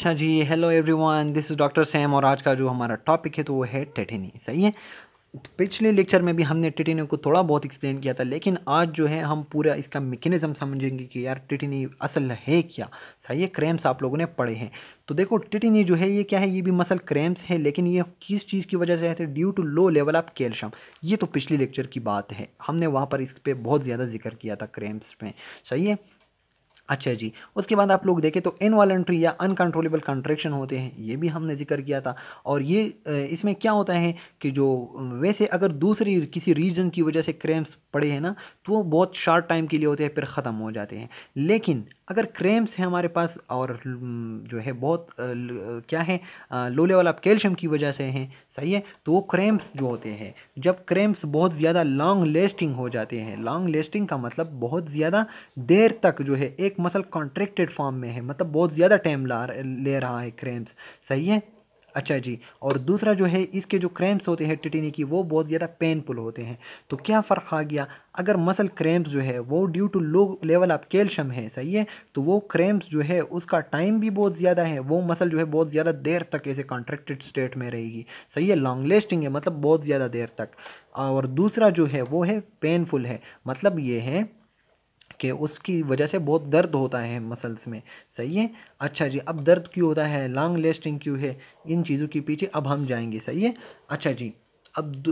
अच्छा जी hello everyone this is doctor Sam और आज का जो हमारा टॉपिक है तो वो है टेटिनी सही है पिछले लेक्चर में भी हमने टिटिनी को थोड़ा बहुत एक्सप्लेन किया था लेकिन आज जो है हम पूरा इसका मेकेनिज़म समझेंगे कि यार टिटिनी असल है क्या सही है क्रेम्स आप लोगों ने पढ़े हैं तो देखो टिटिनी जो है ये क्या है ये भी मसल क्रेम्स है लेकिन ये किस चीज़ की वजह से है due to low level of calcium ये तो पिछले लेक्चर की बात है हमने वहाँ पर इस पर बहुत ज़्यादा जिक्र किया था क्रेम्स में सही है अच्छा जी उसके बाद आप लोग देखें तो इनवॉलेंट्री या अनकंट्रोलेबल कंट्रेक्शन होते हैं ये भी हमने जिक्र किया था और ये इसमें क्या होता है कि जो वैसे अगर दूसरी किसी रीजन की वजह से क्रेम्स पड़े हैं ना तो वो बहुत शॉर्ट टाइम के लिए होते हैं फिर ख़त्म हो जाते हैं लेकिन अगर क्रेम्स हैं हमारे पास और जो है बहुत क्या है लो लेवल आप कैल्शियम की वजह से हैं सही है तो वो क्रेम्स जो होते हैं जब क्रेम्स बहुत ज़्यादा लॉन्ग लेस्टिंग हो जाते हैं लॉन्ग लेस्टिंग का मतलब बहुत ज़्यादा देर तक जो है एक मसल कॉन्ट्रेक्टेड फॉर्म में है मतलब बहुत ज़्यादा टाइम ला ले रहा है क्रेम्स सही है अच्छा जी और दूसरा जो है इसके जो क्रैम्प्स होते हैं टिटिनी की वो बहुत ज़्यादा पेनफुल होते हैं तो क्या फ़र्क आ गया अगर मसल क्रैम्प्स जो है वो due to low level of calcium है सही है तो वो क्रैम्प्स जो है उसका टाइम भी बहुत ज़्यादा है वो मसल जो है बहुत ज़्यादा देर तक ऐसे कॉन्ट्रेक्टेड स्टेट में रहेगी सही है लॉन्ग लेस्टिंग है मतलब बहुत ज़्यादा देर तक और दूसरा जो है वो है पेनफुल है मतलब ये है के उसकी वजह से बहुत दर्द होता है मसल्स में सही है अच्छा जी अब दर्द क्यों होता है लॉन्ग लेस्टिंग क्यों है इन चीज़ों के पीछे अब हम जाएंगे सही है अच्छा जी अब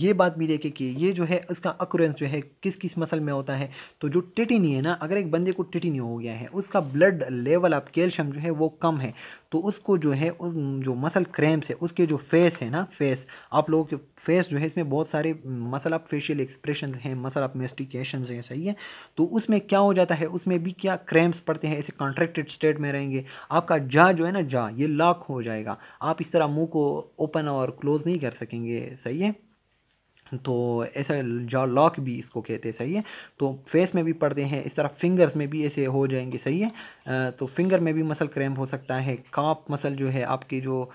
ये बात भी देखें कि ये जो है उसका अक्रेंस जो है किस किस मसल में होता है तो जो टिटिनी है ना अगर एक बंदे को टिटिनी हो गया है उसका ब्लड लेवल आप कैल्शियम जो है वो कम है तो उसको जो है उस जो मसल क्रैम्प्स है उसके जो फेस है ना फेस आप लोगों के फेस जो है इसमें बहुत सारे मसल आप फेशियल एक्सप्रेशन हैं मसल आप मेस्टिकेशन हैं सही है तो उसमें क्या हो जाता है उसमें भी क्या क्रैम्प्स पड़ते हैं ऐसे कॉन्ट्रेक्टेड स्टेट में रहेंगे आपका जा जो है ना जा ये लॉक हो जाएगा आप इस तरह मुँह को ओपन और क्लोज नहीं कर सकेंगे सही है तो ऐसा जॉ लॉक भी इसको कहते हैं सही है तो फेस में भी पड़ते हैं इस तरह फिंगर्स में भी ऐसे हो जाएंगे सही है तो फिंगर में भी मसल क्रैम्प हो सकता है काप मसल जो है आपकी जो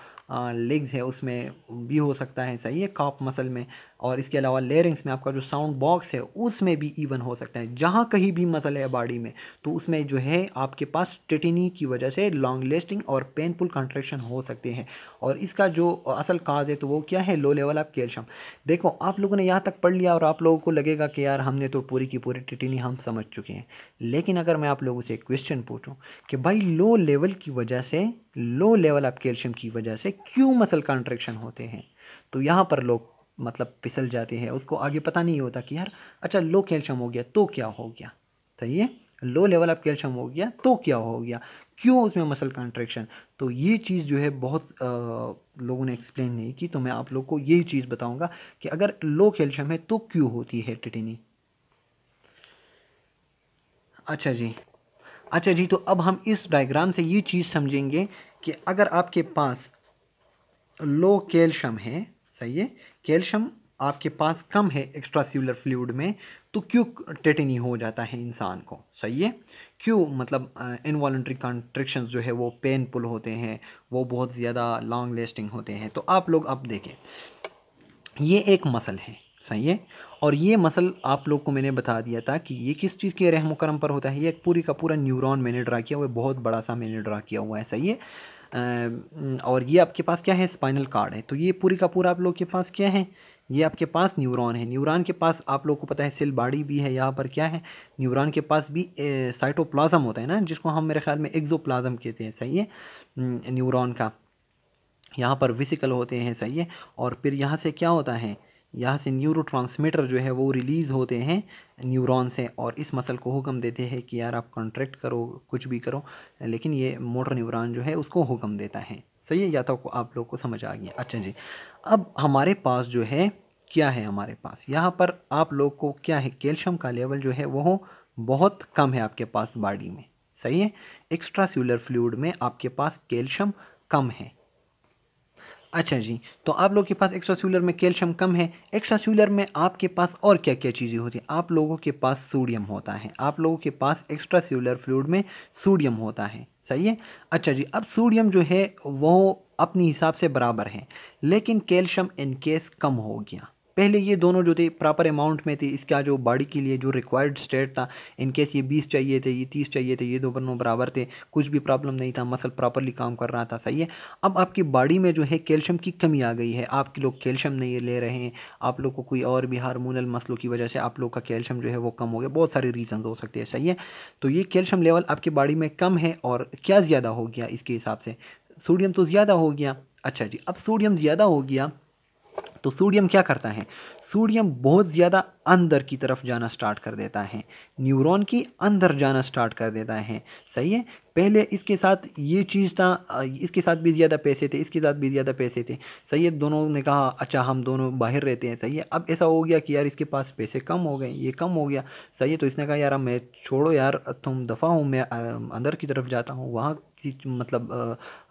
लेग्स है उसमें भी हो सकता है सही है काप मसल में और इसके अलावा लेयरिंग्स में आपका जो साउंड बॉक्स है उसमें भी इवन हो सकता है जहाँ कहीं भी मसल है बॉडी में तो उसमें जो है आपके पास टिटनी की वजह से लॉन्ग लेस्टिंग और पेनफुल कंट्रेक्शन हो सकते हैं और इसका जो असल काज है तो वो क्या है लो लेवल ऑफ कैल्शियम देखो आप लोगों ने यहाँ तक पढ़ लिया और आप लोगों को लगेगा कि यार हमने तो पूरी की पूरी टिटनी हम समझ चुके हैं लेकिन अगर मैं आप लोगों से क्वेश्चन पूछूँ कि भाई लो लेवल की वजह से लो लेवल ऑफ कैल्शियम की वजह से क्यों मसल कॉन्ट्रेक्शन होते हैं तो यहाँ पर लोग मतलब फिसल जाती है उसको आगे पता नहीं होता कि यार अच्छा लो कैल्शियम हो गया तो क्या हो गया सही है लो लेवल ऑफ कैल्शियम हो गया तो क्या हो गया क्यों उसमें मसल कॉन्ट्रेक्शन तो ये चीज़ जो है बहुत आ, लोगों ने एक्सप्लेन नहीं की तो मैं आप लोग को यही चीज़ बताऊंगा कि अगर लो कैल्शियम है तो क्यों होती है टिटनी अच्छा जी अच्छा जी तो अब हम इस डायग्राम से ये चीज़ समझेंगे कि अगर आपके पास लो कैल्शियम है सही है कैल्शियम आपके पास कम है एक्स्ट्रा सेलुलर फ्लूड में तो क्यों टेटनी हो जाता है इंसान को सही है क्यों मतलब इनवॉल्ट्री कॉन्ट्रेक्शन जो है वो पेनफुल होते हैं वो बहुत ज़्यादा लॉन्ग लास्टिंग होते हैं तो आप लोग अब देखें ये एक मसल है सही है और ये मसल आप लोग को मैंने बता दिया था कि ये किस चीज़ के रहमोक्रम पर होता है ये एक पूरी का पूरा न्यूरॉन मैंने ड्रा किया हुआ है बहुत बड़ा सा मैंने ड्रा किया हुआ है सही है और ये आपके पास क्या है स्पाइनल कार्ड है तो ये पूरी का पूरा आप लोग के पास क्या है ये आपके पास न्यूरॉन है न्यूरॉन के पास आप लोग को पता है सेल बाड़ी भी है यहाँ पर क्या है न्यूरॉन के पास भी साइटोप्लाज्म होता है ना जिसको हम मेरे ख्याल में एक्जोप्लाज्म कहते हैं सही है न्यूरॉन का यहाँ पर विसिकल होते हैं सही है और फिर यहाँ से क्या होता है यहाँ से न्यूरो जो है वो रिलीज़ होते हैं न्यूरॉन से और इस मसल को हुक्म देते हैं कि यार आप कॉन्ट्रैक्ट करो कुछ भी करो लेकिन ये मोटर न्यूरॉन जो है उसको हुक्म देता है सही है या तो आप लोग को समझ आ गया अच्छा जी अब हमारे पास जो है क्या है हमारे पास यहाँ पर आप लोग को क्या है कैल्शियम का लेवल जो है वह बहुत कम है आपके पास बॉडी में सही है एक्स्ट्रा सेलर फ्लूड में आपके पास कैल्शियम कम है अच्छा जी तो आप लोग के पास एक्स्ट्रास्यूलर में कैल्शियम कम है एक्स्ट्रास्यूलर में आपके पास और क्या क्या चीज़ें होती हैं आप लोगों के पास सोडियम होता है आप लोगों के पास एक्स्ट्रास्यूलर फ्लूड में सोडियम होता है सही है अच्छा जी अब सोडियम जो है वो अपने हिसाब से बराबर है लेकिन कैल्शियम इनकेस कम हो गया पहले ये दोनों जो थे प्रॉपर अमाउंट में थे इसका जो बॉडी के लिए जो रिक्वायर्ड स्टेट था इनकेस ये बीस चाहिए थे ये तीस चाहिए थे ये दोनों बराबर थे कुछ भी प्रॉब्लम नहीं था मसल प्रॉपरली काम कर रहा था सही है अब आपकी बॉडी में जो है कैल्शियम की कमी आ गई है आपके लोग कैल्शियम नहीं ले रहे हैं आप लोग को कोई और भी हारमोनल मसलों की वजह से आप लोग का कैल्शियम जो है वो कम हो गया बहुत सारे रीज़न हो सकते हैं सही है तो ये कैल्शियम लेवल आपकी बॉडी में कम है और क्या ज़्यादा हो गया इसके हिसाब से सोडियम तो ज़्यादा हो गया अच्छा जी अब सोडियम ज़्यादा हो गया तो सोडियम क्या करता है सोडियम बहुत ज़्यादा अंदर की तरफ जाना स्टार्ट कर देता है न्यूरॉन की अंदर जाना स्टार्ट कर देता है सही है पहले इसके साथ ये चीज़ था इसके साथ भी ज़्यादा पैसे थे इसके साथ भी ज़्यादा पैसे थे सही है दोनों ने कहा अच्छा हम दोनों बाहर रहते हैं सही है अब ऐसा हो गया कि यार इसके पास पैसे कम हो गए ये कम हो गया सही है तो इसने कहा यार मैं छोड़ो यार तुम दफ़ा हूँ मैं अंदर की तरफ जाता हूँ वहाँ मतलब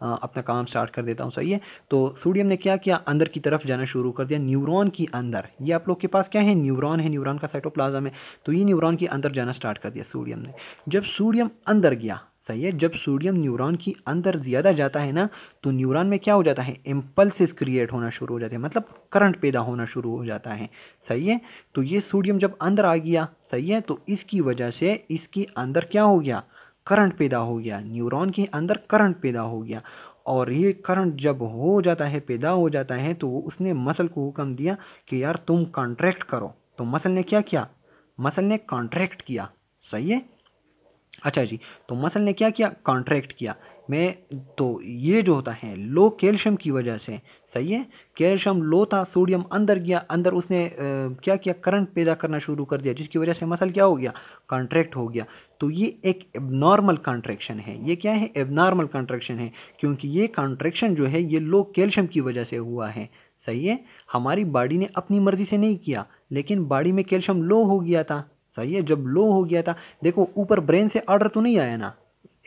अपना काम स्टार्ट कर देता हूँ सही है तो सोडियम ने क्या किया अंदर की तरफ जाना शुरू कर दिया न्यूरोन की अंदर ये आप लोग के पास क्या है न्यूरॉन है न्यूरॉन का साइटोप्लाज्म है तो ये न्यूरॉन के अंदर जाना स्टार्ट कर दिया सोडियम ने जब सोडियम अंदर गया सही है जब सोडियम न्यूरॉन की अंदर ज़्यादा जाता है ना तो न्यूरॉन में क्या हो जाता है इम्पल्सिस क्रिएट होना शुरू हो जाते हैं मतलब करंट पैदा होना शुरू हो जाता है सही है तो ये सोडियम जब अंदर आ गया सही है तो इसकी वजह से इसके अंदर क्या हो गया करंट पैदा हो गया न्यूरॉन के अंदर करंट पैदा हो गया और ये करंट जब हो जाता है पैदा हो जाता है तो उसने मसल को हुक्म दिया कि यार तुम कॉन्ट्रैक्ट करो तो मसल ने क्या किया मसल ने कॉन्ट्रैक्ट किया सही है अच्छा जी तो मसल ने क्या किया कॉन्ट्रैक्ट किया मैं तो ये जो होता है लो कैल्शियम की वजह से सही है कैल्शियम लो था सोडियम अंदर गया अंदर उसने आ, क्या किया करंट पैदा करना शुरू कर दिया जिसकी वजह से मसल क्या हो गया कॉन्ट्रैक्ट हो गया तो ये एक एबनॉर्मल कॉन्ट्रेक्शन है ये क्या है एबनॉर्मल कॉन्ट्रेक्शन है क्योंकि ये कॉन्ट्रेक्शन जो है ये लो कैल्शियम की वजह से हुआ है सही है हमारी बॉडी ने अपनी मर्जी से नहीं किया लेकिन बॉडी में कैल्शियम लो हो गया था सही है जब लो हो गया था देखो ऊपर ब्रेन से ऑर्डर तो नहीं आया ना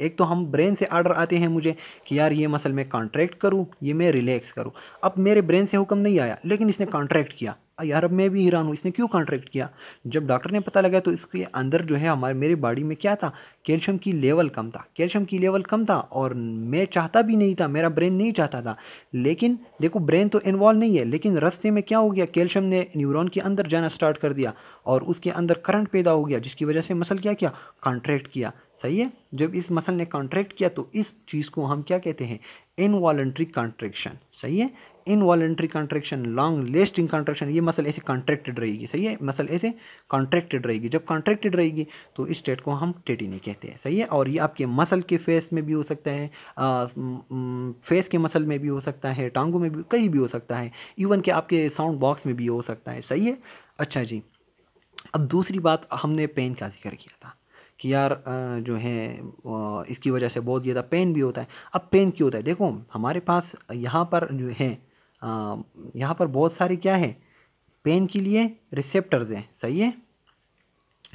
एक तो हम ब्रेन से आर्डर आते हैं मुझे कि यार ये मसल मैं कॉन्ट्रैक्ट करूँ ये मैं रिलैक्स करूँ अब मेरे ब्रेन से हुक्म नहीं आया लेकिन इसने कॉन्ट्रैक्ट किया यार अब मैं भी हैरान हूँ इसने क्यों कॉन्ट्रैक्ट किया जब डॉक्टर ने पता लगाया तो इसके अंदर जो है हमारे मेरे बॉडी में क्या था कैल्शियम की लेवल कम था कैल्शियम की लेवल कम था और मैं चाहता भी नहीं था मेरा ब्रेन नहीं चाहता था लेकिन देखो ब्रेन तो इन्वॉल्व नहीं है लेकिन रस्ते में क्या हो गया कैल्शियम ने न्यूरोन के अंदर जाना स्टार्ट कर दिया और उसके अंदर करंट पैदा हो गया जिसकी वजह से मसल क्या किया कॉन्ट्रैक्ट किया सही है जब इस मसल ने कॉन्ट्रैक्ट किया तो इस चीज़ को हम क्या कहते हैं इनवॉलेंट्री कॉन्ट्रेक्शन सही है involuntary contraction long lasting contraction ये मसल ऐसे कॉन्ट्रैक्टेड रहेगी सही है मसल ऐसे कॉन्ट्रैक्टेड रहेगी जब कॉन्ट्रैक्टेड रहेगी तो इस स्टेट को हम टेटिनी कहते हैं सही है और ये आपके मसल के फेस में भी हो सकता है आ, फेस के मसल में भी हो सकता है टांगों में भी कहीं भी हो सकता है इवन कि आपके साउंड बॉक्स में भी हो सकता है सही है अच्छा जी अब दूसरी बात हमने पेन का जिक्र किया था कि यार जो है इसकी वजह से बहुत ज़्यादा पेन भी होता है अब पेन क्यों होता है देखो हमारे पास यहाँ पर जो है यहाँ पर बहुत सारे क्या है पेन के लिए रिसेप्टर्स हैं सही है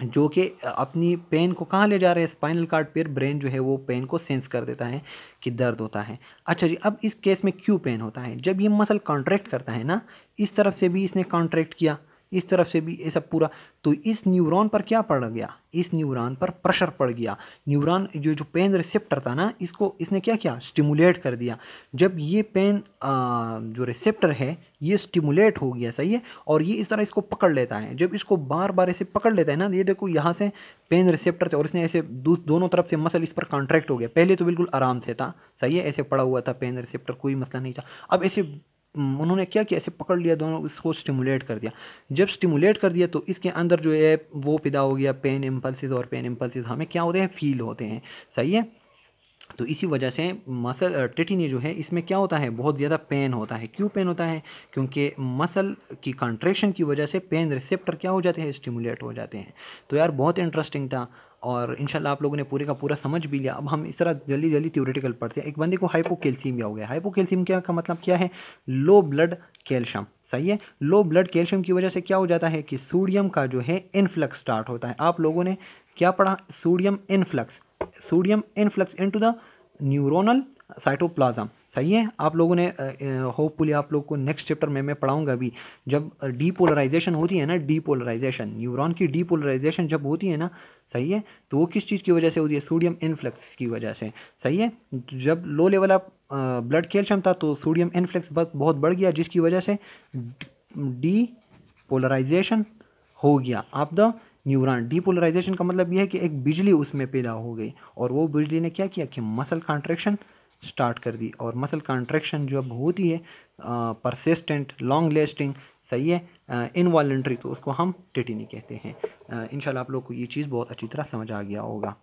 जो कि अपनी पेन को कहाँ ले जा रहे हैं स्पाइनल कार्ड पर ब्रेन जो है वो पेन को सेंस कर देता है कि दर्द होता है अच्छा जी अब इस केस में क्यों पेन होता है जब ये मसल कॉन्ट्रैक्ट करता है ना इस तरफ से भी इसने कॉन्ट्रैक्ट किया इस तरफ से भी ये सब पूरा तो इस न्यूरॉन पर क्या पड़ गया इस न्यूरॉन पर प्रेशर पड़ गया न्यूरॉन जो जो पेन रिसेप्टर था ना इसको इसने क्या किया स्टिमुलेट कर दिया जब ये पेन जो रिसेप्टर है ये स्टिमुलेट हो गया सही है और ये इस तरह इसको पकड़ लेता है जब इसको बार बार ऐसे पकड़ लेता है ना ये देखो यहाँ से पेन रिसेप्टर थे और इसने ऐसे दोनों तरफ से मसल इस पर कॉन्ट्रैक्ट हो गया पहले तो बिल्कुल आराम से था सही है ऐसे पड़ा हुआ था पेन रिसेप्टर कोई मसला नहीं था अब ऐसे उन्होंने क्या किया ऐसे पकड़ लिया दोनों इसको स्टिमुलेट कर दिया जब स्टिमुलेट कर दिया तो इसके अंदर जो है वो पैदा हो गया पेन इम्पल्सिस और पेन इम्पल्सिस हमें क्या होते हैं फील होते हैं सही है तो इसी वजह से मसल टिटनी जो है इसमें क्या होता है बहुत ज़्यादा पेन होता है क्यों पेन होता है क्योंकि मसल की कंट्रेक्शन की वजह से पेन रिसेप्टर क्या हो जाते हैं स्टिमुलेट हो जाते हैं तो यार बहुत इंटरेस्टिंग था और इन आप लोगों ने पूरे का पूरा समझ भी लिया अब हम इस तरह जल्दी जल्दी थ्योरेटिकल पढ़ते हैं एक बंदे को क्या हो गया हाइपोकेल्शियमिया का मतलब क्या है लो ब्लड कैल्शियम सही है लो ब्लड कैल्शियम की वजह से क्या हो जाता है कि सोडियम का जो है इनफ्लक्स स्टार्ट होता है आप लोगों ने क्या पढ़ा sodium influx sodium influx in the neuronal cytoplasm सही है आप लोगों ने होपफुली आप लोग को नेक्स्ट चैप्टर में मैं पढ़ाऊंगा भी जब डीपोलराइजेशन होती है ना डीपोलराइजेशन न्यूरॉन की डीपोलराइजेशन जब होती है ना सही है तो वो किस चीज़ की वजह से होती है सोडियम इनफ्लक्स की वजह से सही है जब लो लेवल आप ब्लड कैल्शियम था तो सोडियम इनफ्लक्स बहुत बढ़ गया जिसकी वजह से डी पोलराइजेशन हो गया आप द न्यूरॉन डीपोलराइजेशन का मतलब यह है कि एक बिजली उसमें पैदा हो गई और वो बिजली ने क्या किया कि मसल कॉन्ट्रेक्शन स्टार्ट कर दी और मसल कॉन्ट्रैक्शन जो बहुत ही है परसिस्टेंट लॉन्ग लेस्टिंग सही है इनवॉल्ट्री तो उसको हम टिटिनी कहते हैं इनशाला आप लोग को ये चीज़ बहुत अच्छी तरह समझ आ गया होगा